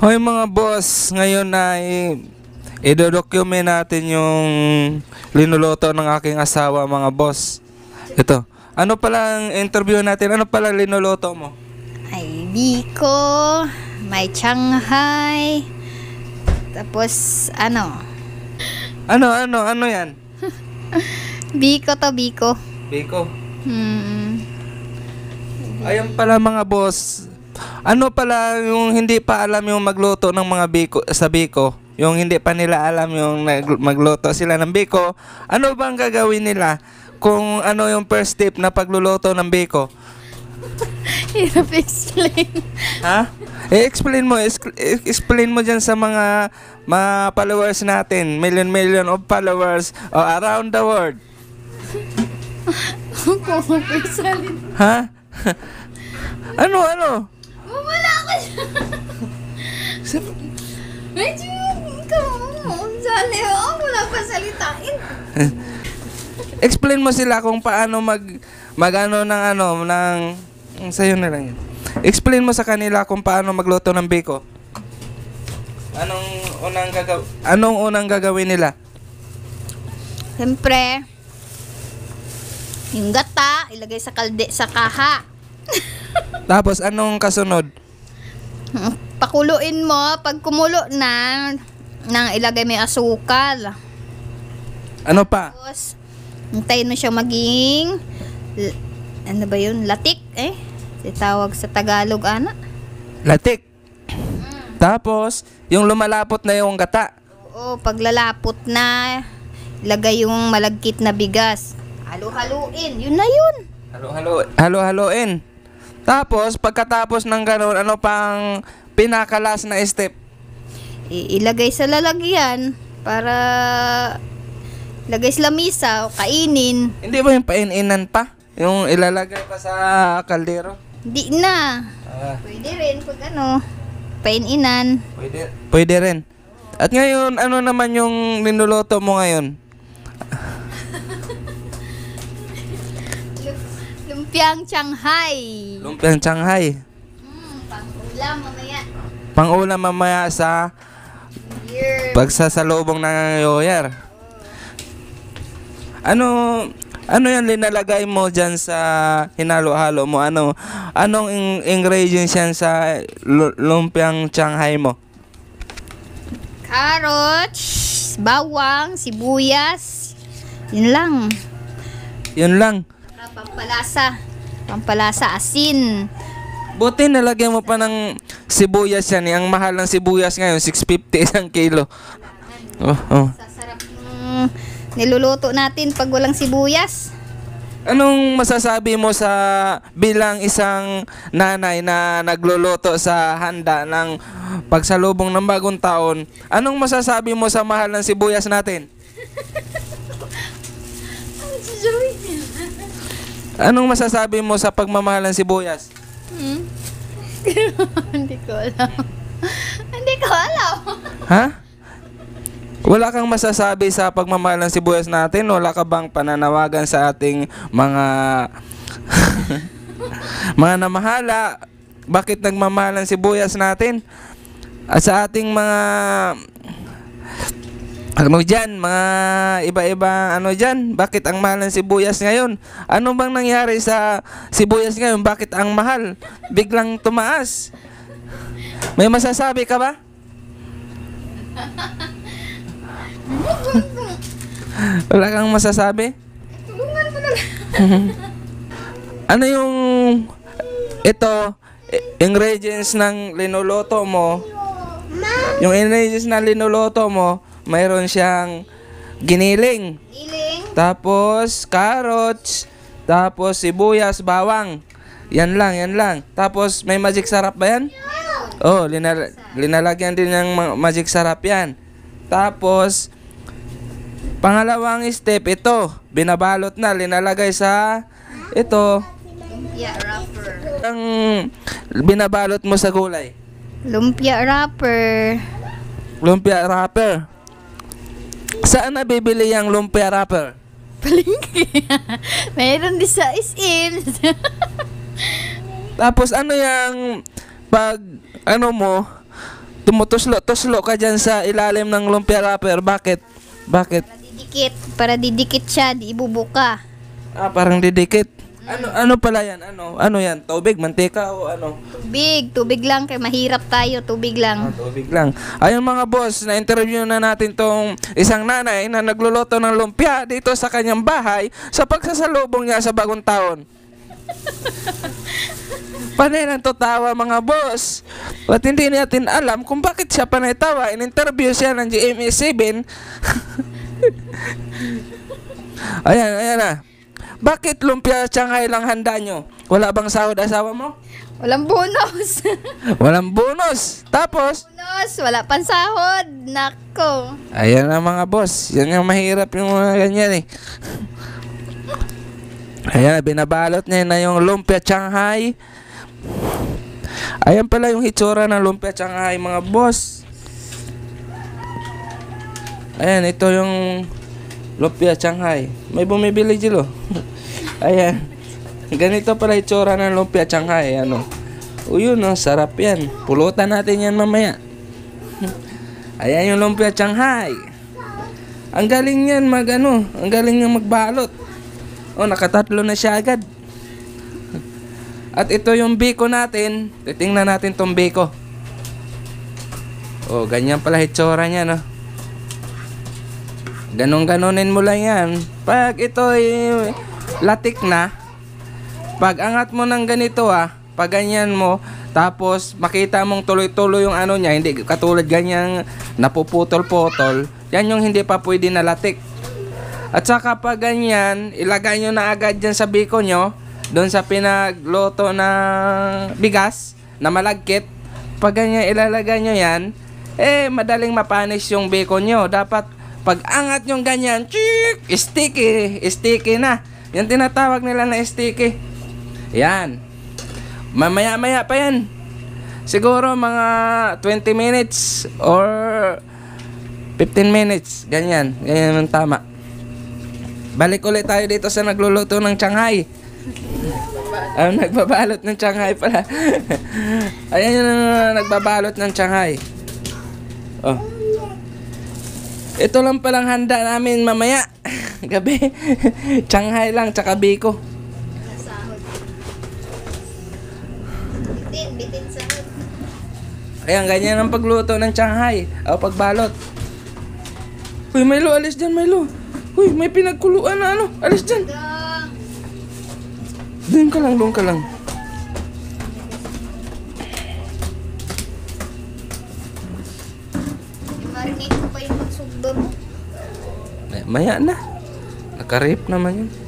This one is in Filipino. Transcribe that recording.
Hoy mga boss, ngayon ay i-document natin yung linuluto ng aking asawa mga boss. Ito. Ano palang interview natin? Ano pala linuluto mo? Ay, Biko, may Shanghai, tapos ano? Ano, ano, ano yan? Biko to, Biko. Biko? Hmm. Ayun pala mga boss, ano pala yung hindi pa alam yung magluto ng mga biko sa biko? Yung hindi pa nila alam yung magluto sila ng biko. Ano bang gagawin nila kung ano yung first step na pagluluto ng biko? Hirap explain. ha? I-explain mo, explain mo diyan sa mga mga followers natin, million million of followers oh, around the world. Ha? ano, ano? Medyo, ikaw, sali ako, wala pa salitain. Explain mo sila kung paano mag, magano ng ano, ng, sa'yo na lang yun. Explain mo sa kanila kung paano magluto ng biko. Anong unang gagaw anong unang gagawin nila? Siyempre, yung gata, ilagay sa kalde, sa kaha. Tapos, anong kasunod? Pakuluin mo. Pag kumulo na, nang ilagay mo asukal. Ano pa? Tapos, hintayin mo siya maging, ano ba yun? Latik, eh? Tawag sa Tagalog, ana? Latik. Mm. Tapos, yung lumalapot na yung gata. Oo, paglalapot na, ilagay yung malagkit na bigas. Halo-haloin. Yun na yun. Halo-halo. Halo-haloin. Tapos, pagkatapos ng ganun, ano pang pinakalas na step? I- ilagay sa lalagyan para ilagay sa lamisa o kainin. Hindi ba yung paininan pa? Yung ilalagay pa sa kaldero? Hindi na. Ah. Pwede rin pag ano, paininan. Pwede, pwede rin. At ngayon, ano naman yung niluluto mo ngayon? Lumpiang Shanghai. Lumpiang Shanghai. Mm, pang-ulam mamaya. Pang-ulam mamaya sa Year. pagsasalubong ng New Year. Ano, ano yan linalagay mo diyan sa hinalo-halo mo? Ano, anong ingredients yan sa lumpiang Shanghai mo? Carrots, bawang, sibuyas, yun lang. Yun lang. Pampalasa. Pampalasa, asin. Buti nalagyan mo pa ng sibuyas yan. Eh. Ang mahal ng sibuyas ngayon, 650 isang kilo. Oh, oh. Sasarap niluluto natin pag walang sibuyas. Anong masasabi mo sa bilang isang nanay na nagluluto sa handa ng pagsalubong ng bagong taon? Anong masasabi mo sa mahal ng sibuyas natin? Anong masasabi mo sa pagmamahal ng sibuyas? Hmm? Hindi ko alam. Hindi ko alam. ha? Wala kang masasabi sa pagmamahal ng Boyas natin? Wala ka bang pananawagan sa ating mga mga namahala? Bakit nagmamahal ng Boyas natin? At sa ating mga alam mo dyan, mga iba iba ano dyan, bakit ang mahal ng sibuyas ngayon? Ano bang nangyari sa sibuyas ngayon? Bakit ang mahal? Biglang tumaas. May masasabi ka ba? Wala kang masasabi? ano yung ito, ingredients ng linoloto mo? Yung ingredients ng linoloto mo, mayroon siyang giniling. Giniling. Tapos carrots, tapos sibuyas, bawang. Yan lang, yan lang. Tapos may magic sarap ba yan? Oh, linal linalagyan din ng magic sarap yan. Tapos pangalawang step ito, binabalot na, linalagay sa ito. Yeah, wrapper. Ang binabalot mo sa gulay. Lumpia wrapper. Lumpia wrapper. Saan bibili ang lumpia wrapper? Palengke. Mayroon din sa SM. Tapos ano yung pag ano mo tumutuslo-tuslo ka dyan sa ilalim ng lumpia wrapper. Bakit? Bakit? Para didikit. Para didikit siya. Di ibubuka. Ah, parang didikit. Ano ano pala yan? Ano? Ano yan? Tubig, mantika o ano? Tubig, tubig lang kay mahirap tayo, tubig lang. Ah, tubig lang. Ayun mga boss, na-interview na natin tong isang nanay na nagluluto ng lumpia dito sa kanyang bahay sa pagsasalubong niya sa bagong taon. panay ng tutawa mga boss. At hindi natin alam kung bakit siya panay tawa. In-interview siya ng GMA 7. ayan, ayan na. Bakit lumpia Shanghai lang handa nyo? Wala bang sahod asawa mo? Walang bonus. Walang bonus. Tapos? Bonus. Wala pang sahod. Nako. Ayan na mga boss. Yan yung mahirap yung mga ganyan eh. Ayan, binabalot niya na yung lumpia Shanghai. Ayan pala yung hitsura ng lumpia Shanghai mga boss. Ayan, ito yung Lumpia Shanghai. May bumibili dilo. Ayan. Ganito pala itsura ng lumpia Shanghai. Ano? Uyun, yun, no? sarap yan. Pulutan natin yan mamaya. Ayan yung lumpia Shanghai. Ang galing yan mag ano, ang galing niya magbalot. Oh, nakatatlo na siya agad. At ito yung biko natin. Titingnan natin tong biko. Oh, ganyan pala itsura niya, no? Ganun-ganunin mo lang yan. Pag ito ay latik na, pag angat mo ng ganito ah, pag ganyan mo, tapos makita mong tuloy-tuloy yung ano niya, hindi katulad ganyang napuputol-putol, yan yung hindi pa pwede na latik. At saka pag ganyan, ilagay nyo na agad dyan sa biko nyo, doon sa pinagloto na bigas na malagkit. Pag ganyan ilalagay nyo yan, eh madaling mapanis yung biko nyo. Dapat pag angat yung ganyan, chik, sticky, sticky na. Yan tinatawag nila na sticky. Yan. Mamaya-maya pa yan. Siguro mga 20 minutes or 15 minutes. Ganyan. Ganyan ang tama. Balik ulit tayo dito sa nagluluto ng Shanghai. Ang ah, nagbabalot ng Shanghai pala. Ayan yung uh, nagbabalot ng Shanghai. Oh. Ito lang palang handa namin mamaya. Gabi. Shanghai lang, tsaka Biko. Bitin, bitin sahod. Ayan, ganyan ang pagluto ng Shanghai. O pagbalot. Uy, Milo, alis dyan, Milo. Uy, may pinagkuluan na ano. Alis dyan. Doon ka lang, doon ka lang. maya na nakarip naman yun